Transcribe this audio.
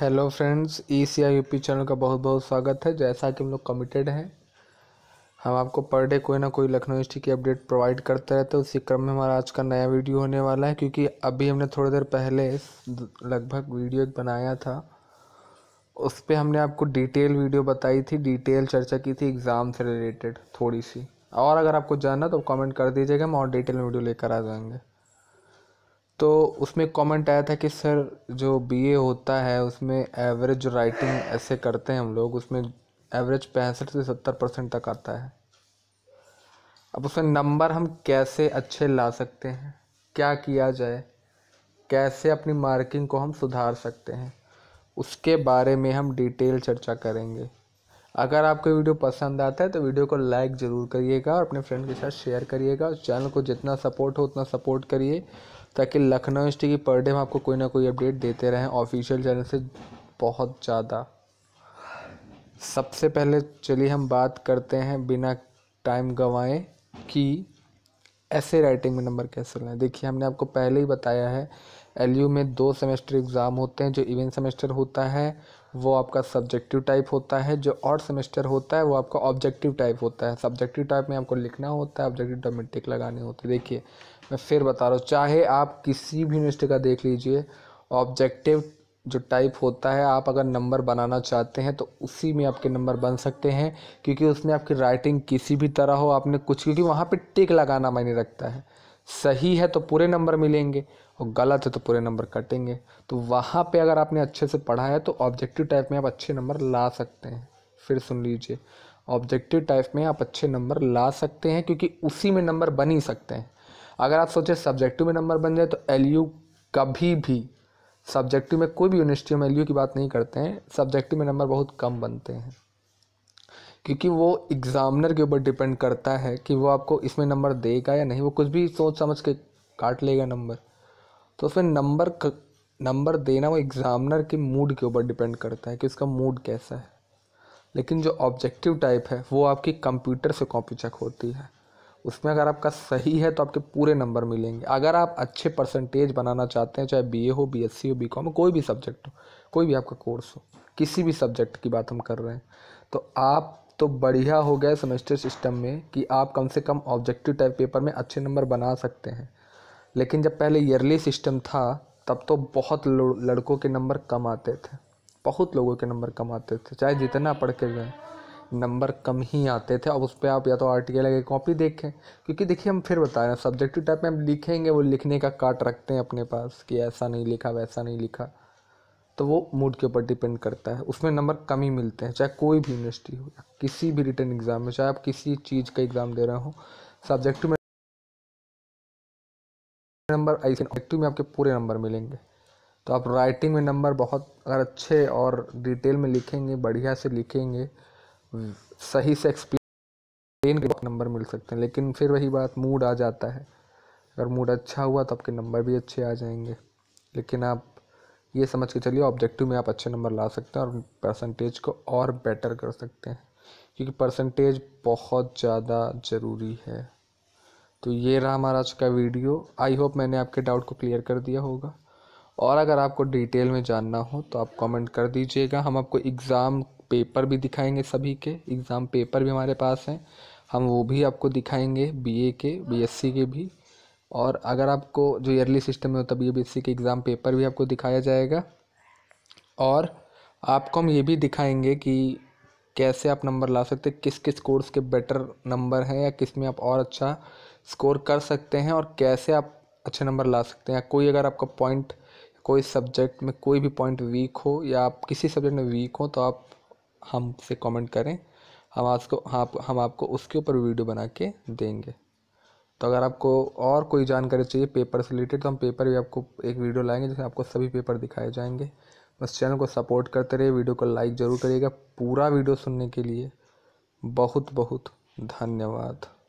hello friends E C I U P channel का बहुत बहुत स्वागत है जैसा कि हम लोग कमिटेड हैं हम आपको पर डे कोई ना कोई लखनऊ यूनिवर्सिटी की अपडेट प्रोवाइड करते रहते हैं उसी क्रम में हमारा आज का नया वीडियो होने वाला है क्योंकि अभी हमने थोड़ी देर पहले लगभग वीडियो एक बनाया था उस पर हमने आपको डिटेल वीडियो बताई थी डिटेल चर्चा की थी एग्ज़ाम से रिलेटेड थोड़ी सी और अगर आपको जानना तो कमेंट कर दीजिएगा हम और डिटेल वीडियो लेकर आ जाएंगे तो उसमें कमेंट आया था कि सर जो बीए होता है उसमें एवरेज राइटिंग ऐसे करते हैं हम लोग उसमें एवरेज पैंसठ से सत्तर परसेंट तक आता है अब उसमें नंबर हम कैसे अच्छे ला सकते हैं क्या किया जाए कैसे अपनी मार्किंग को हम सुधार सकते हैं उसके बारे में हम डिटेल चर्चा करेंगे अगर आपको वीडियो पसंद आता है तो वीडियो को लाइक ज़रूर करिएगा और अपने फ्रेंड के साथ शेयर करिएगा चैनल को जितना सपोर्ट हो उतना सपोर्ट करिए ताकि लखनऊ यूनिवर्सिटी की पर डे में आपको कोई ना कोई अपडेट देते रहें ऑफिशियल चैनल से बहुत ज़्यादा सबसे पहले चलिए हम बात करते हैं बिना टाइम गंवाए कि ऐसे राइटिंग में नंबर कैसे लें देखिए हमने आपको पहले ही बताया है एल में दो सेमेस्टर एग्ज़ाम होते हैं जो इवेंट सेमेस्टर होता है वो आपका सब्जेक्टिव टाइप होता है जो और सेमेस्टर होता है वो आपका ऑब्जेक्टिव टाइप होता है सब्जेक्टिव टाइप में आपको लिखना होता है ऑब्जेक्टिव टाइप में टिक लगानी होती है देखिए मैं फिर बता रहा हूँ चाहे आप किसी भी यूनिवर्सिटी का देख लीजिए ऑब्जेक्टिव जो टाइप होता है आप अगर नंबर बनाना चाहते हैं तो उसी में आपके नंबर बन सकते हैं क्योंकि उसमें आपकी राइटिंग किसी भी तरह हो आपने कुछ क्योंकि वहाँ पर टिक लगाना मायने रखता है सही है तो पूरे नंबर मिलेंगे और गलत है तो पूरे नंबर कटेंगे तो वहाँ पे अगर आपने अच्छे से पढ़ा है तो ऑब्जेक्टिव टाइप में आप अच्छे नंबर ला सकते हैं फिर सुन लीजिए ऑब्जेक्टिव टाइप में आप अच्छे नंबर ला सकते हैं क्योंकि उसी में नंबर बन ही सकते हैं अगर आप सोचें सब्जेक्टिव में नंबर बन जाए तो एल यू कभी भी सब्जेक्टिव में कोई भी यूनिवर्सिटी में एल यू की बात नहीं करते हैं सब्जेक्टिव में नंबर बहुत कम बनते हैं क्योंकि वो एग्ज़ामिनर के ऊपर डिपेंड करता है कि वो आपको इसमें नंबर देगा या नहीं वो कुछ भी सोच समझ के काट लेगा नंबर तो उसमें नंबर नंबर देना वो एग्ज़ामिनर के मूड के ऊपर डिपेंड करता है कि उसका मूड कैसा है लेकिन जो ऑब्जेक्टिव टाइप है वो आपकी कंप्यूटर से कॉपी चेक होती है उसमें अगर आपका सही है तो आपके पूरे नंबर मिलेंगे अगर आप अच्छे परसेंटेज बनाना चाहते हैं चाहे बीए हो बीएससी हो बीकॉम हो कोई भी सब्जेक्ट हो कोई भी आपका कोर्स हो किसी भी सब्जेक्ट की बात हम कर रहे हैं तो आप तो बढ़िया हो गया सेमेस्टर सिस्टम में कि आप कम से कम ऑब्जेक्टिव टाइप पेपर में अच्छे नंबर बना सकते हैं लेकिन जब पहले ईयरली सिस्टम था तब तो बहुत लड़कों के नंबर कम आते थे बहुत लोगों के नंबर कम आते थे चाहे जितना पढ़ के गए नंबर कम ही आते थे अब उस पर आप या तो आर्टिकल या कॉपी देखें क्योंकि देखिए हम फिर बता रहे हैं सब्जेक्टिव टाइप में हम लिखेंगे वो लिखने का काट रखते हैं अपने पास कि ऐसा नहीं लिखा वैसा नहीं लिखा तो वो मूड के ऊपर डिपेंड करता है उसमें नंबर कम ही मिलते हैं चाहे कोई भी यूनिवर्सिटी हो या किसी भी रिटर्न एग्ज़ाम में चाहे आप किसी चीज़ का एग्ज़ाम दे रहे हो सब्जेक्टिव में नंबर ऐसे ऑब्जेक्टिव में आपके पूरे नंबर मिलेंगे तो आप राइटिंग में नंबर बहुत अगर अच्छे और डिटेल में लिखेंगे बढ़िया से लिखेंगे सही से एक्सप्लेन नंबर मिल सकते हैं लेकिन फिर वही बात मूड आ जाता है अगर मूड अच्छा हुआ तो आपके नंबर भी अच्छे आ जाएंगे लेकिन आप ये समझ के चलिए ऑब्जेक्टिव में आप अच्छे नंबर ला सकते हैं और परसेंटेज को और बेटर कर सकते हैं क्योंकि परसेंटेज बहुत ज़्यादा ज़रूरी है तो ये रहा हमारा आज का वीडियो आई होप मैंने आपके डाउट को क्लियर कर दिया होगा और अगर आपको डिटेल में जानना हो तो आप कमेंट कर दीजिएगा हम आपको एग्ज़ाम पेपर भी दिखाएंगे सभी के एग्ज़ाम पेपर भी हमारे पास हैं हम वो भी आपको दिखाएंगे बीए के बीएससी के भी और अगर आपको जो ईयरली सिस्टम में होता है बी बीएससी के एग्ज़ाम पेपर भी आपको दिखाया जाएगा और आपको हम ये भी दिखाएंगे कि कैसे आप नंबर ला सकते हैं किस किस कोर्स के बेटर नंबर हैं या किस में आप और अच्छा स्कोर कर सकते हैं और कैसे आप अच्छे नंबर ला सकते हैं कोई अगर आपका पॉइंट कोई सब्जेक्ट में कोई भी पॉइंट वीक हो या आप किसी सब्जेक्ट में वीक हो तो आप हम से कमेंट करें हम आपको आप हम आपको उसके ऊपर वीडियो बना के देंगे तो अगर आपको और कोई जानकारी चाहिए पेपर से रिलेटेड तो हम पेपर भी आपको एक वीडियो लाएंगे जिसमें आपको सभी पेपर दिखाए जाएंगे बस चैनल को सपोर्ट करते रहिए वीडियो को लाइक ज़रूर करिएगा पूरा वीडियो सुनने के लिए बहुत बहुत धन्यवाद